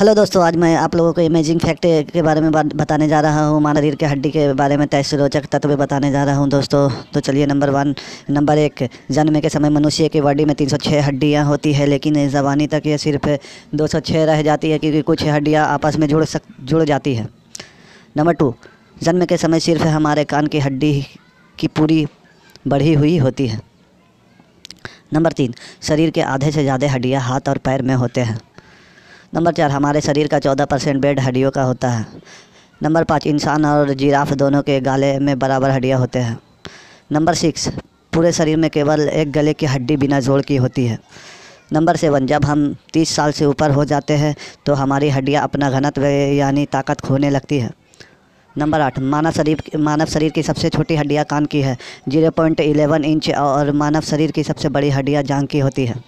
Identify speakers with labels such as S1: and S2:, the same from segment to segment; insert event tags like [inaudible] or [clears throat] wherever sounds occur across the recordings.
S1: hello दोस्तों आज मैं आप लोगों को इमेजिंग फैक्ट के बारे में बताने जा रहा हूँ मानवीर के हड्डी के बारे में तैसे रोचक तत्व बताने जा रहा हूँ दोस्तों तो चलिए नंबर वन नंबर एक जन्म के समय मनुष्य की बॉडी में 306 हड्डियाँ होती है लेकिन जबानी तक ये सिर्फ 206 रह जाती है क्योंकि कुछ हड्डियाँ आपस में जुड़ सक जुड़ जाती है नंबर टू जन्म के समय सिर्फ हमारे कान की हड्डी की पूरी बढ़ी हुई होती है नंबर तीन शरीर के आधे से ज़्यादा हड्डियाँ हाथ और पैर में होते हैं नंबर चार हमारे शरीर का चौदह परसेंट बेड हड्डियों का होता है नंबर पाँच इंसान और जिराफ दोनों के गाले में बराबर हड्डियाँ होते हैं नंबर सिक्स पूरे शरीर में केवल एक गले की हड्डी बिना जोड़ की होती है नंबर सेवन जब हम तीस साल से ऊपर हो जाते हैं तो हमारी हड्डियाँ अपना घनत्व यानी ताकत खोने लगती है नंबर आठ मानव शरीर मानव शरीर की सबसे छोटी हड्डियाँ कान की है जीरो पॉइंट इलेवन इंच और मानव शरीर की सबसे बड़ी हड्डियाँ जांग की होती है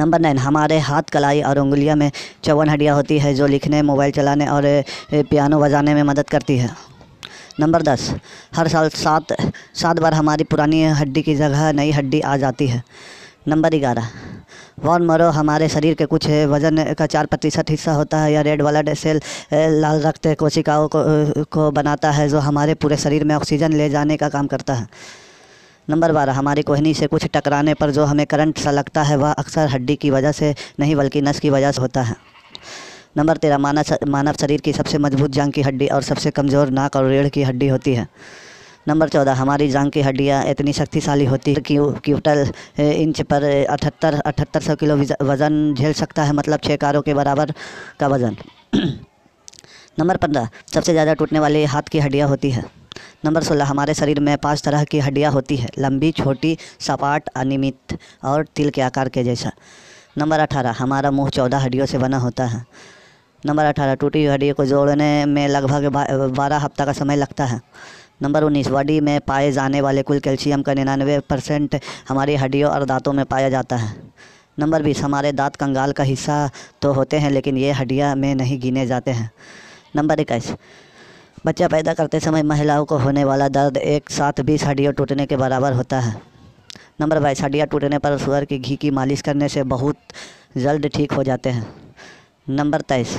S1: नंबर नाइन हमारे हाथ कलाई और उंगलियाँ में चौवन हड्डियाँ होती है जो लिखने मोबाइल चलाने और पियानो बजाने में मदद करती है नंबर दस हर साल सात सात बार हमारी पुरानी हड्डी की जगह नई हड्डी आ जाती है नंबर ग्यारह वॉन मरो हमारे शरीर के कुछ वजन का चार प्रतिशत हिस्सा होता है या रेड ब्लड सेल लाल रक्त कोशिकाओं को, को बनाता है जो हमारे पूरे शरीर में ऑक्सीजन ले जाने का काम करता है नंबर बारह हमारी कोहनी से कुछ टकराने पर जो हमें करंट सा लगता है वह अक्सर हड्डी की वजह से नहीं बल्कि नस की वजह से होता है नंबर तेरह मानव मानव शरीर की सबसे मजबूत जांग की हड्डी और सबसे कमज़ोर नाक और रेढ़ की हड्डी होती है नंबर चौदह हमारी जांग की हड्डियाँ इतनी शक्तिशाली होती है कि क्यूटल इंच पर अठहत्तर अठहत्तर सौ किलो वज़न झेल सकता है मतलब छः कारों के बराबर का वज़न [clears throat] नंबर पंद्रह सबसे ज़्यादा टूटने वाली हाथ की हड्डियाँ होती है नंबर सोलह हमारे शरीर में पाँच तरह की हड्डियाँ होती है लंबी छोटी सपाट अनियमित और तिल के आकार के जैसा नंबर अठारह हमारा मुंह चौदह हड्डियों से बना होता है नंबर अठारह टूटी हुई हड्डियों को जोड़ने में लगभग बारह हफ्ता का समय लगता है नंबर उन्नीस बॉडी में पाए जाने वाले कुल कैल्शियम का निन्यानवे परसेंट हमारी हड्डियों और दांतों में पाया जाता है नंबर बीस हमारे दांत कंगाल का हिस्सा तो होते हैं लेकिन ये हड्डियाँ में नहीं गिने जाते हैं नंबर इक्कीस बच्चा पैदा करते समय महिलाओं को होने वाला दर्द एक साथ बीस हड्डियों टूटने के बराबर होता है नंबर बाईस हड्डियाँ टूटने पर सुअर की घी की मालिश करने से बहुत जल्द ठीक हो जाते हैं नंबर तेईस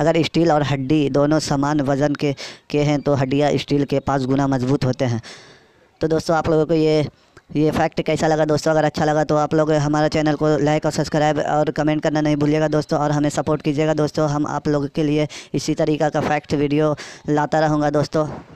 S1: अगर स्टील और हड्डी दोनों समान वज़न के के हैं तो हड्डियाँ स्टील के पाँच गुना मजबूत होते हैं तो दोस्तों आप लोगों को ये ये फैक्ट कैसा लगा दोस्तों अगर अच्छा लगा तो आप लोग हमारा चैनल को लाइक और सब्सक्राइब और कमेंट करना नहीं भूलिएगा दोस्तों और हमें सपोर्ट कीजिएगा दोस्तों हम आप लोगों के लिए इसी तरीका का फैक्ट वीडियो लाता रहूँगा दोस्तों